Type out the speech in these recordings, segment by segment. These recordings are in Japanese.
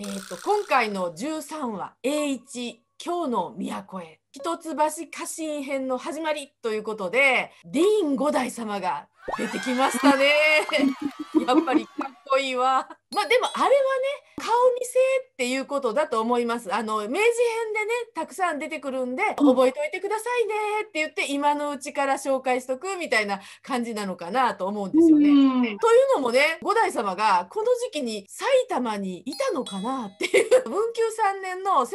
えーと、今回の13話「栄一今日の都へ」一橋家臣編の始まりということでディーン五代様が出てきましたね やっぱりかっこいいわまあでもあれはね顔見せっていうことだと思いますあの明治編でねたくさん出てくるんで覚えといてくださいねって言って今のうちから紹介しとくみたいな感じなのかなと思うんですよね。というのもね五代様がこの時期に埼玉にいたのかなっていう文久3年の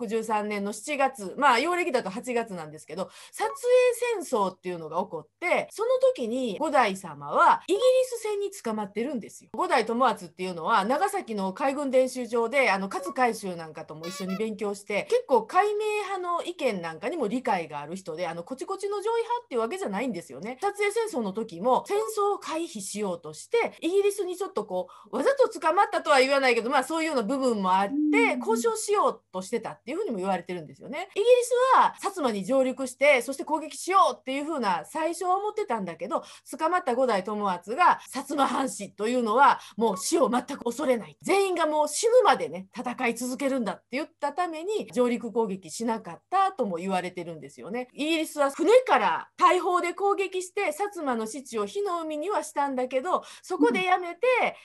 1863年の7月まあ用暦だと8月なんですけど撮影戦争っていうのが起こってその時に五代様はイギリス戦に捕まってるんですよ。五代友厚ってていうのは長崎の海軍練習場であの勝海舟なんかとも一緒に勉強して結構解明派の意見なんかにも理解がある人であのこちこちの上位派っていうわけじゃないんですよね。撮影戦争の時も戦争を回避しようとしてイギリスにちょっとこうわざと捕まったとは言わないけど、まあ、そういうような部分もあって交渉しようとしてたっていうふうにも言われてるんですよね。イギリスは薩摩に上陸してそして攻撃しようっていうふうな最初は思ってたんだけど捕まった五代友厚が薩摩藩士というのはもう死を全く恐れない全員がもう死ぬまでね戦い続けるんだって言ったために上陸攻撃しなかったとも言われてるんですよねイギリスは船から大砲で攻撃して薩摩の基地を火の海にはしたんだけどそこでやめて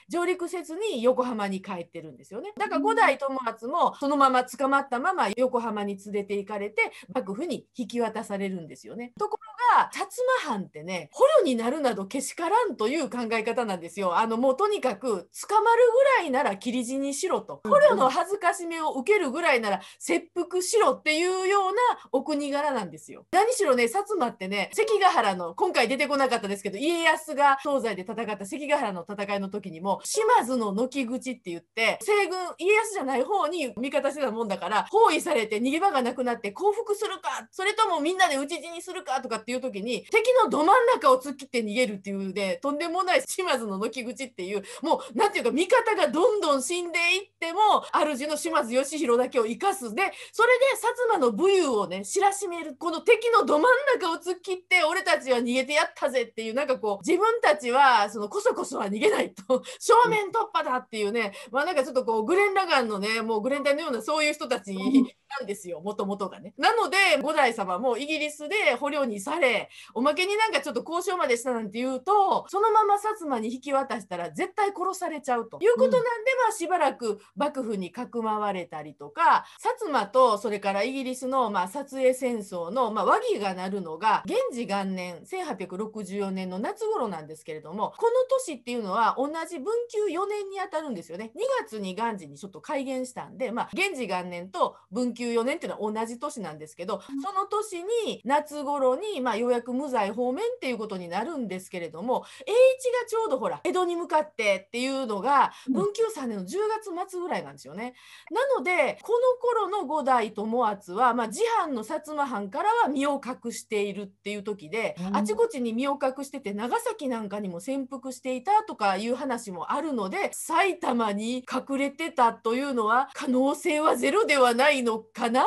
上陸せずに横浜に帰ってるんですよねだから五代友厚もそのまま捕まったまま横浜に連れて行かれて幕府に引き渡されるんですよねところが薩摩藩ってね捕虜になるなどけしからんという考え方なんですよあのもうとにかく捕まるぐらいなら切り死にしろと、捕虜の恥ずかしめを受けるぐらいなら切腹しろっていうようなお国柄なんですよ。何しろね、薩摩ってね、関ヶ原の、今回出てこなかったですけど、家康が東西で戦った関ヶ原の戦いの時にも、島津の軒口って言って、西軍、家康じゃない方に味方してたもんだから、包囲されて逃げ場がなくなって降伏するか、それともみんなで討ち死にするかとかっていう時に、敵のど真ん中を突っ切って逃げるっていうね、とんでもない島津の軒口っていう、もう、なんていうか、か味方がどんどん死んでいっても主の島津義弘だけを生かすでそれで薩摩の武勇をね知らしめるこの敵のど真ん中を突っ切って俺たちは逃げてやったぜっていうなんかこう自分たちはそのこそこそは逃げないと 正面突破だっていうね、まあなんかちょっとこうグレン・ラガンのねもうグレン隊のようなそういう人たちなんですよもともとがね。なので五代様もイギリスで捕虜にされおまけになんかちょっと交渉までしたなんて言うとそのまま薩摩に引き渡したら絶対殺されちゃううということなんで、まあ、しばらく幕府にかくまわれたりとか薩摩とそれからイギリスの、まあ、撮影戦争の、まあ、和議がなるのが元治元年1864年の夏頃なんですけれどもこの年っていうのは同じ文久4年にあたるんですよね2月に元治にちょっと改元したんで、まあ、元治元年と文久4年っていうのは同じ年なんですけど、その年に夏頃に、まあ、ようやく無罪方面っていうことになるんですけれども栄一がちょうどほら江戸に向かってっていうのがが文久3年の10月末ぐらいなんですよね。なのでこの頃の五代友厚は、まあ、自藩の薩摩藩からは身を隠しているっていう時で、うん、あちこちに身を隠してて長崎なんかにも潜伏していたとかいう話もあるので埼玉に隠れてたというのは可能性はゼロではないのかな。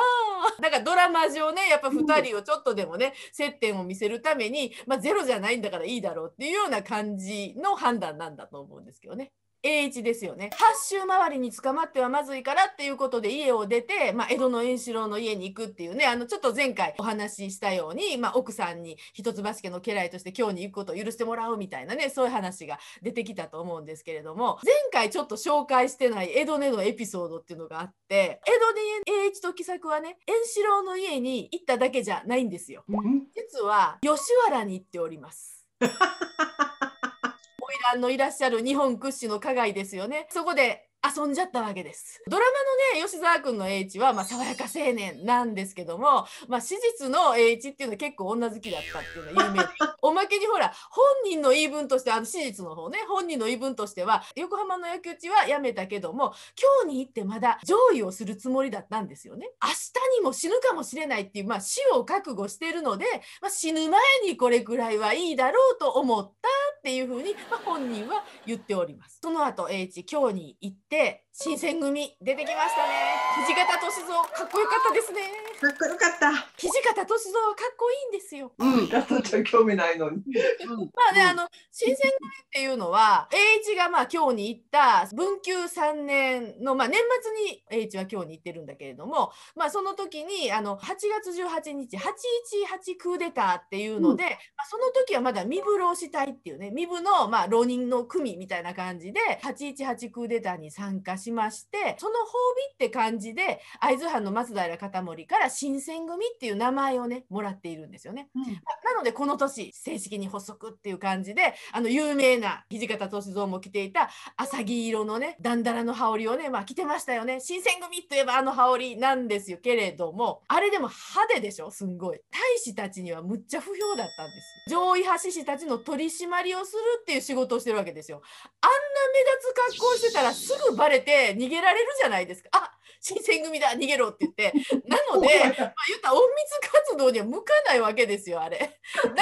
だ からドラマ上ねやっぱ2人をちょっとでもね、うん、接点を見せるために、まあ、ゼロじゃないんだからいいだろうっていうような感じの判断なんだと思うんですけどね。栄一ですよね八州周りに捕まってはまずいからっていうことで家を出て、まあ、江戸の円四郎の家に行くっていうねあのちょっと前回お話ししたように、まあ、奥さんに一橋家の家来として京に行くことを許してもらうみたいなねそういう話が出てきたと思うんですけれども前回ちょっと紹介してない江戸でのエピソードっていうのがあって江戸に栄一と喜作はね円四郎の家に行っただけじゃないんですよ。実は吉原に行っております。さんのいらっしゃる日本屈指の加害ですよね。そこで遊んじゃったわけです。ドラマのね、吉沢君の H は、まあ、爽やか青年なんですけども、まあ、史実の H っていうのは結構女好きだったっていうのは有名。おまけにほら、本人の言い分として、あの、史実の方ね、本人の言い分としては、横浜の野球地はやめたけども、今日に行ってまだ上位をするつもりだったんですよね。明日にも死ぬかもしれないっていう、まあ、死を覚悟してるので、まあ、死ぬ前にこれくらいはいいだろうと思ったっていうふうに、まあ、本人は言っております。その後、H、今日に行ってし新選組出てきましたね。土方歳三かっこよかったですね。かっこよかった。土方歳三はかっこいいんですよ。うん、ちゃん興味ないのに。まあね、あの新選組っていうのは、栄一がまあ京に行った文久三年のまあ年末に栄一は京に行ってるんだけれども、まあその時にあの8月18日818クーデターっていうので、うん、まあその時はまだ身分労使隊っていうね、身分のまあ浪人の組みたいな感じで818クーデターに参加しまして、その褒美って感じで会津藩の松平片森から新選組っていう名前をねもらっているんですよね。うん、なのでこの年正式に発足っていう感じであの有名な土方歳三も着ていた浅木色のねだんだらの羽織をね、まあ、着てましたよね新選組といえばあの羽織なんですよけれどもあれでも派手でしょすんごい大使たちにはむっちゃ不評だったんです上位派志士たちの取り締まりをするっていう仕事をしてるわけですよあん目立つ格好してたらすぐバレて逃げられるじゃないですか。あ新選組だ逃げろって言って なので、まあ、言った隠密活動には向かないわけですよあれだから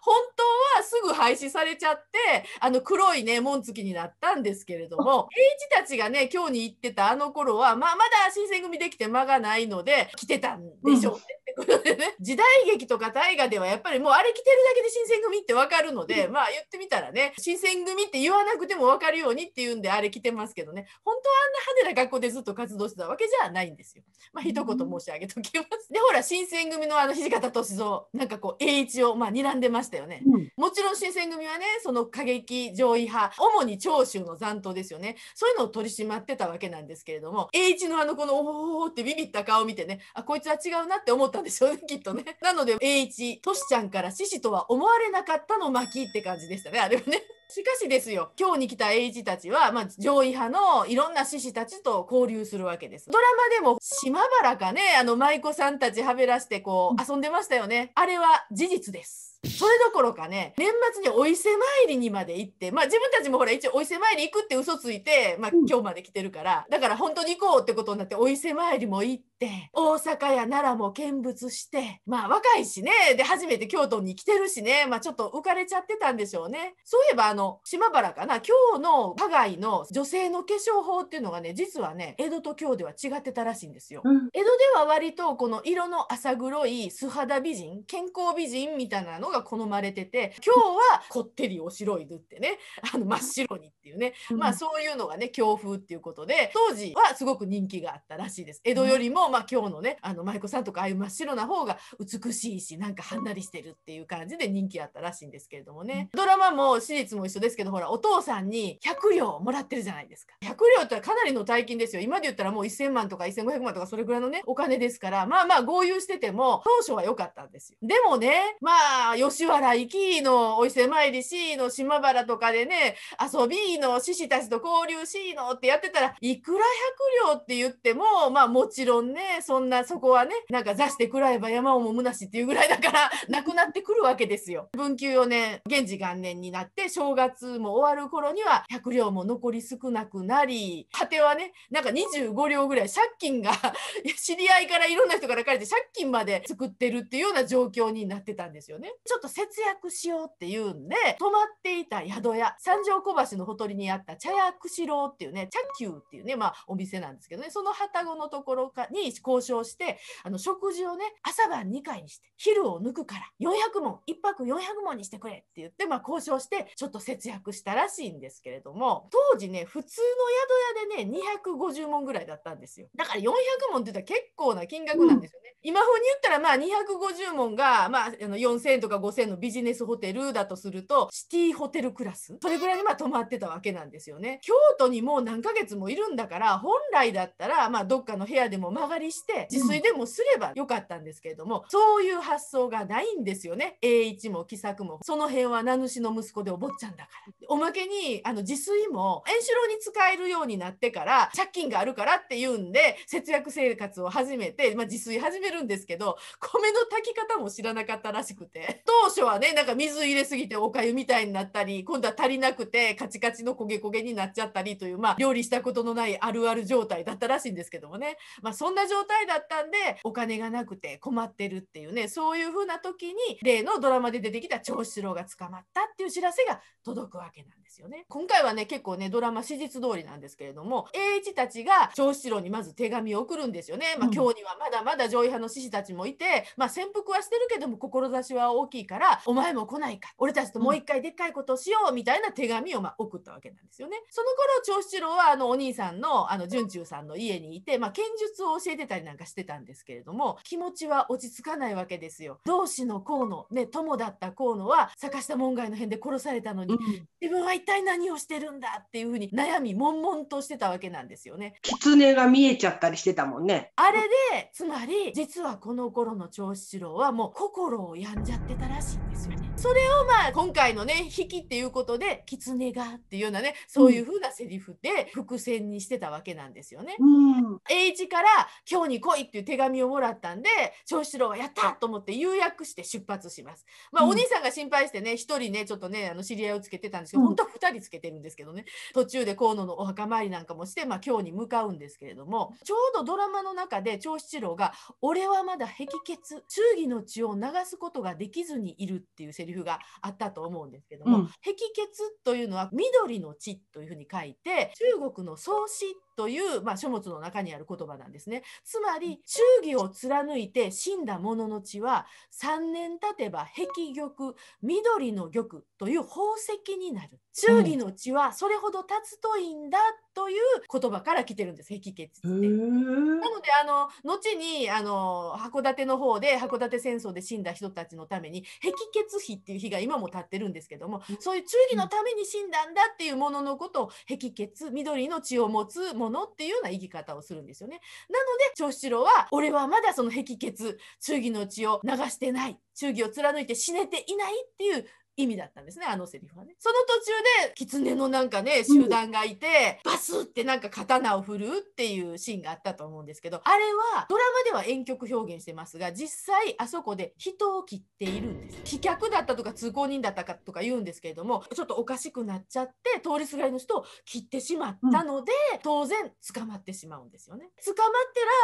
本当はすぐ廃止されちゃってあの黒いね紋付きになったんですけれども栄一たちがね今日に行ってたあの頃はまあまだ新選組できて間がないので来てたんでしょうね。うん 時代劇とか大河ではやっぱりもうあれ着てるだけで新選組って分かるので、うん、まあ言ってみたらね新選組って言わなくても分かるようにっていうんであれ着てますけどね本当はあんな派手な学校でずっと活動してたわけじゃないんですよ。まあ一言申し上げときます。でほら新選組のあの土方歳三なんかこう栄一をまあ睨んでましたよね。うん、もちろん新選組はねその過激上位派主に長州の残党ですよねそういうのを取り締まってたわけなんですけれども栄一のあのこのおおってビビった顔を見てねあこいつは違うなって思ったんですですよねきっとねなので栄一トシちゃんから獅子とは思われなかったの巻って感じでしたねあれはね しかしですよ今日に来た栄一たちは、まあ、上位派のいろんな獅子たちと交流するわけですドラマでも島原かねあの舞妓さんたちはべらしてこう遊んでましたよねあれは事実ですそれどころかね年末にお伊勢参りにまで行ってまあ自分たちもほら一応お伊勢参り行くって嘘ついて、まあ、今日まで来てるから、だから本当に行こうってことになってお伊勢参りも行って大阪や奈良も見物してまあ若いしねで初めて京都に来てるしね、まあ、ちょっと浮かれちゃってたんでしょうね。そういえばあの島原かな今日の加害の女性の化粧法っていうのがね実はね江戸と京では違ってたらしいんですよ。江戸では割とこの色の浅黒い素肌美人健康美人みたいなののが好まれてて今日はこってりお白いぬってね あの真っ白にっていうね、うん、まあそういうのがね強風っていうことで当時はすごく人気があったらしいです。江戸よりも、まあ、今日のねあの舞妓さんとかああいう真っ白な方が美しいしなんかはんなりしてるっていう感じで人気あったらしいんですけれどもね、うん、ドラマも私立も一緒ですけどほらお父さんに100両もらってるじゃないですか100両ってかなりの大金ですよ今で言ったらもう1000万とか1500万とかそれぐらいのねお金ですからまあまあ合流してても当初は良かったんですよでもねまあ吉原行きのお伊勢参りしの島原とかでね遊びの獅子たちと交流しのってやってたらいくら百両って言ってもまあもちろんねそんなそこはねなんか座して食らえば山をもむなしっていうぐらいだから なくなってくるわけですよ。文久4年元治元年になって正月も終わる頃には百両も残り少なくなり果てはねなんか25両ぐらい借金が 知り合いからいろんな人から借りて借金まで作ってるっていうような状況になってたんですよね。ちょっと節約しようっていうんで泊まっていた宿屋三条小橋のほとりにあった茶屋釧路っていうね茶球っていうねまあお店なんですけどねその旅籠のところかに交渉してあの食事をね朝晩2回にして昼を抜くから400問1泊400問にしてくれって言って、まあ、交渉してちょっと節約したらしいんですけれども当時ね普通の宿屋でね250問ぐらいだったんですよだから400問って言ったら結構な金額なんですよね、うん、今風に言ったらまあ250問が、まあ、の4000円とか5000のビジネスホテルだとすると、シティホテルクラス、それぐらいにまあ泊まってたわけなんですよね。京都にもう何ヶ月もいるんだから、本来だったら、まあ、どっかの部屋でも間借りして、自炊でもすればよかったんですけれども、うん、そういう発想がないんですよね。栄一も喜作も、その辺は名主の息子でお坊ちゃんだから。おまけに、あの、自炊も、円四郎に使えるようになってから、借金があるからっていうんで、節約生活を始めて、まあ、自炊始めるんですけど、米の炊き方も知らなかったらしくて。当初はねなんか水入れすぎておかゆみたいになったり今度は足りなくてカチカチの焦げ焦げになっちゃったりというまあ料理したことのないあるある状態だったらしいんですけどもね、まあ、そんな状態だったんでお金がなくて困ってるっていうねそういう風な時に例のドラマで出てきた長七郎が捕まったっていう知らせが届くわけなんですよね。今回はね結構ねドラマ史実通りなんですけれども栄一たちが長七郎にまず手紙を送るんですよね。まあ、今日にはまだまだ上位派の志士たちもいて、まあ、潜伏はしてるけども志は大きいキいから、お前も来ないか、俺たちともう一回でっかいことをしようみたいな手紙をま送ったわけなんですよね。その頃、長七郎はあのお兄さんの、あの、純中さんの家にいて、まあ、剣術を教えてたりなんかしてたんですけれども、気持ちは落ち着かないわけですよ。同志の河野、ね、友だった河野は、坂下門外の辺で殺されたのに、うん、自分は一体何をしてるんだっていうふうに悩み、悶々としてたわけなんですよね。狐が見えちゃったりしてたもんね。あれで、つまり、実はこの頃の長七郎はもう心を病んじゃってたらしいんですよね。それをまあ今回のね引きっていうことで「狐が」っていうようなねそういう風なセリフで伏線にしてたわけなんですよね。うん、から「今日に来い」っていう手紙をもらったんで長七郎は「やった!」と思って誘約して出発します。まあ、お兄さんが心配してね1人ねちょっとねあの知り合いをつけてたんですけど、うん、本当は2人つけてるんですけどね途中で河野のお墓参りなんかもして、まあ、今日に向かうんですけれどもちょうどドラマの中で長七郎が「俺はまだ壁血忠義の血を流すことができずににいるっていうセリフがあったと思うんですけども、うん、血というのは緑の血というふうに書いて中国の創始という、まあ、書物の中にある言葉なんですね。つまり忠義を貫いて死んだ者の血は3年経てば碧玉緑の玉という宝石になる。忠義の血はそれほど立つといいんだという言葉から来てるんです碧血って。なのであの後にあの函館の方で函館戦争で死んだ人たちのために碧血碑っていう碑が今も立ってるんですけどもそういう忠義のために死んだんだっていうもののことを碧血緑の血を持つ者のものっていうような言い方をするんですよね。なので長七郎は俺はまだその壁血忠義の血を流してない忠義を貫いて死ねていないっていう意味だったんですねあのセリフはねその途中で狐のなんかね集団がいて、うん、バスってなんか刀を振るっていうシーンがあったと思うんですけどあれはドラマでは婉曲表現してますが実際あそこで人を切っているんです棄却だったとか通行人だったかとか言うんですけれどもちょっとおかしくなっちゃって通りすがりの人を切ってしまったので、うん、当然捕まってしまうんですよね捕まっ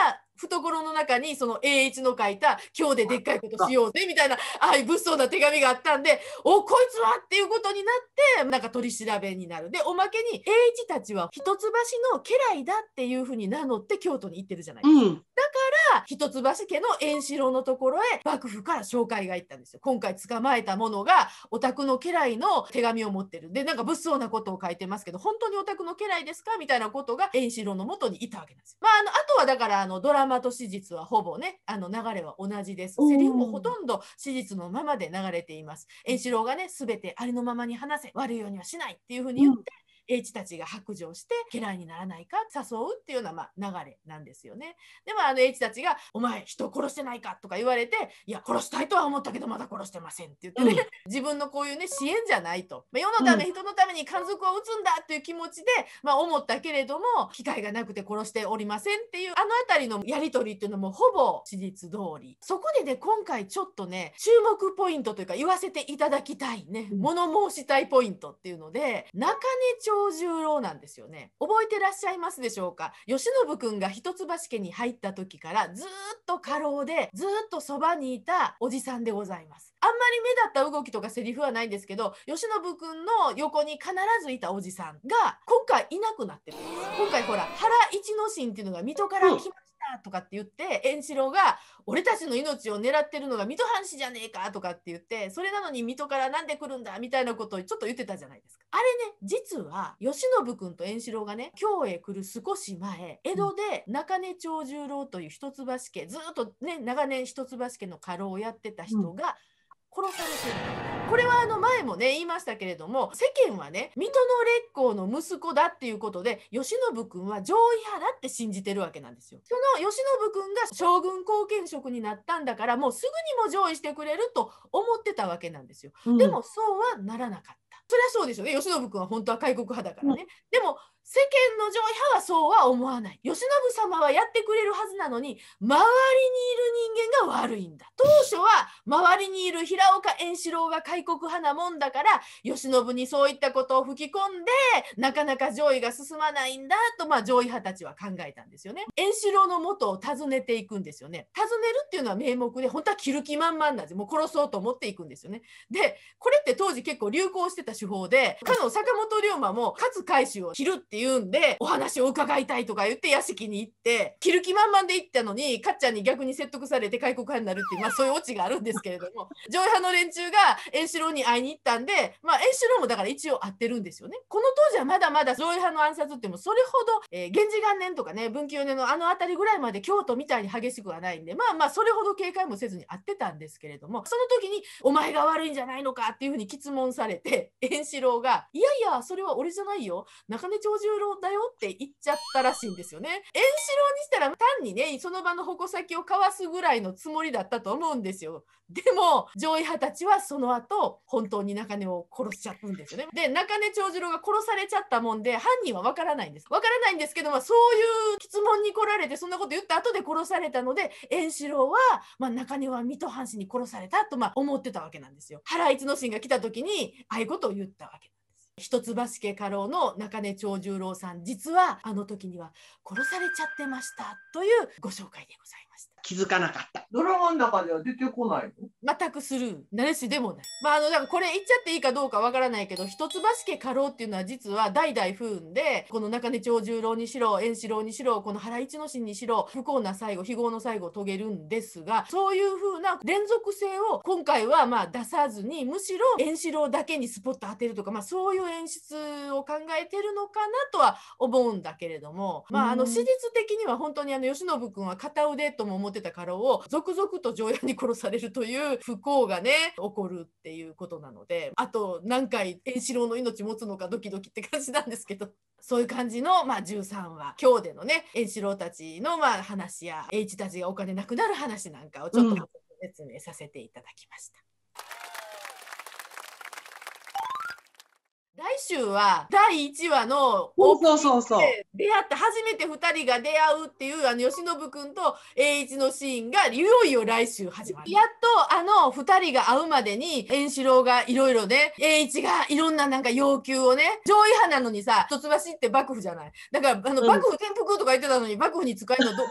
たら懐の中にその栄一の書いた「今日ででっかいことしようぜ」みたいなああいう物騒な手紙があったんでおこいつはっていうことになってなんか取り調べになるでおまけに栄一たちは一橋の家来だっていうふうに名乗って京都に行ってるじゃない、うん、だから一橋家の円四郎のところへ幕府から紹介が行ったんですよ今回捕まえたものがお宅の家来の手紙を持ってるでなんか物騒なことを書いてますけど本当にお宅の家来ですかみたいなことが円四郎のもとにいたわけなんですよ。まあ、あのあとはだからあのドラマと史実はほぼねあの流れは同じです。セリフもほとんど史実のままで流れています。円四郎がね全てありのままに話せ悪いようにはしないっていうふうに言って、英知たちが白状して家来にならないか誘うっていうような、ま流れなんですよね。でもあの英知たちが「お前人殺してないか?」とか言われて「いや殺したいとは思ったけどまだ殺してません」って言ってね、うん、自分のこういうね支援じゃないと、まあ、世のため、うん、人のために家族を打つんだという気持ちで、まあ、思ったけれども機会がなくて殺しておりませんっていうあの辺りのやり取りっていうのもほぼ史実通りそこでね今回ちょっとね注目ポイントというか言わせていただきたいね、うん、物申したいポイントっていうので中根町長十郎なんですよね覚えてらっしゃいますでしょうか慶喜くんが一橋家に入った時からずっと過労でずっとそばにいたおじさんでございますあんまり目立った動きとかセリフはないんですけど慶喜くんの横に必ずいたおじさんが今回いなくなってるす今回ほら原一之進っていうのが水戸から来ましただとかって言って円四郎が「俺たちの命を狙ってるのが水戸藩士じゃねえか」とかって言ってそれなのに水戸から何で来るんだみたいなことをちょっと言ってたじゃないですか。あれね実は慶喜君と円四郎がね京へ来る少し前江戸で中根長十郎という一橋家ずっとね長年一橋家の家老をやってた人が、うん殺されてる。これはあの前もね言いましたけれども世間はね水戸の烈公の息子だっていうことで慶喜君は上位派だって信じてるわけなんですよ。その慶喜君が将軍後見職になったんだからもうすぐにも上位してくれると思ってたわけなんですよ。うん、でもそうはならなかった。そりゃそうでしょうね慶喜君は本当は開国派だからね。うん、でも世間の上位派はそうは思わない。慶喜様はやってくれるはずなのに、周りにいる人間が悪いんだ。当初は周りにいる平岡円四郎が開国派なもんだから、慶喜にそういったことを吹き込んで、なかなか上位が進まないんだと、まあ、上位派たちは考えたんですよね。円四郎の元を訪ねていくんですよね。訪ねるっていうのは名目で、本当は着る気満々なんです。もう殺そうと思っていくんですよね。で、これって当時結構流行してた手法で、かの坂本龍馬も勝海舟を着るってって言うんでお話を伺いたいとか言って屋敷に行って着る気満々で行ったのにかっちゃんに逆に説得されて開国派になるっていう、まあ、そういうオチがあるんですけれども 上位派の連中が円四郎に会いに行ったんで、まあ、円四郎もだから一応会ってるんですよね。この当時はまだまだ上位派の暗殺ってもそれほど、えー、源氏元年とかね文久4年のあの辺りぐらいまで京都みたいに激しくはないんでまあまあそれほど警戒もせずに会ってたんですけれどもその時に「お前が悪いんじゃないのか」っていうふうに質問されて円四郎が「いやいやそれは俺じゃないよ中根長十郎だよって言っちゃったらしいんですよね。円四郎にしたら単にねその場の矛先をかわすぐらいのつもりだったと思うんですよ。でも上位派たちはその後本当に中根を殺しちゃうんですよね。で中根長次郎が殺されちゃったもんで犯人は分からないんです。分からないんですけどもそういう質問に来られてそんなこと言った後で殺されたので円四郎は、まあ、中根は水戸藩士に殺されたとまあ思ってたわけなんですよ。原一之進が来た時にああいうことを言ったわけ一橋家家老の中根長十郎さん実はあの時には殺されちゃってましたというご紹介でございます。ました気づかなかったドラマの中では出てこないの全くスルーれしでもないまああのだからこれ言っちゃっていいかどうかわからないけど一橋家家老っていうのは実は代々不運でこの中根長十郎にしろ円四郎にしろこの原一之進にしろ不幸な最後非業の最後を遂げるんですがそういう風な連続性を今回はまあ出さずにむしろ円四郎だけにスポット当てるとか、まあ、そういう演出を考えてるのかなとは思うんだけれどもまああの史実的には本当にあの慶喜君は片腕ととも思ってた家老を続々と常夜に殺されるという不幸がね起こるっていうことなのであと何回円四郎の命持つのかドキドキって感じなんですけど。そういう感じの、まあ、13話今日でのね円四郎たちの、まあ、話や栄一たちがお金なくなる話なんかをちょっと説明させていただきました。うん来週は第1話のオープニングでそうそうそう出会った初めて2人が出会うっていうあの由伸君と栄一のシーンがいよいよ来週始まるやっとあの2人が会うまでに円四郎がいろいろね栄一がいろんななんか要求をね上位派なのにさ一橋って幕府じゃないだからあの、幕府転覆とか言ってたのに幕府に使えるのど 幕府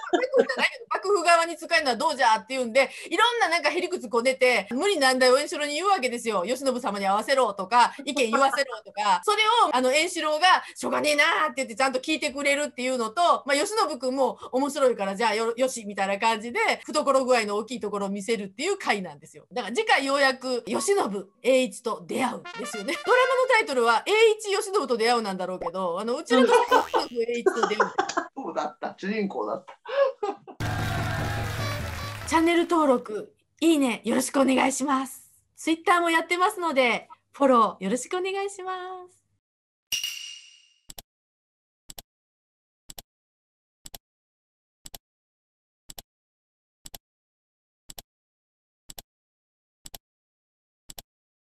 幕府側に使えるのはどうじゃっていうんでいろんななんかへりくつこねて無理難題を円四郎に言うわけですよ由伸様に合わせろとか意見言わせろとか。が、それを、あの、円四郎が、しょうがねえなーって言ってちゃんと聞いてくれるっていうのと、まあ、吉信くんも面白いから、じゃあよ、よし、みたいな感じで、懐具合の大きいところを見せるっていう回なんですよ。だから次回ようやく、吉信、栄一と出会うですよね。ドラマのタイトルは、栄一、吉信と出会うなんだろうけど、あの、うちのドラマの栄一と出会う。そうだった。主人公だった。チャンネル登録、いいね、よろしくお願いします。ツイッターもやってますので、フォローよろしくお願いします。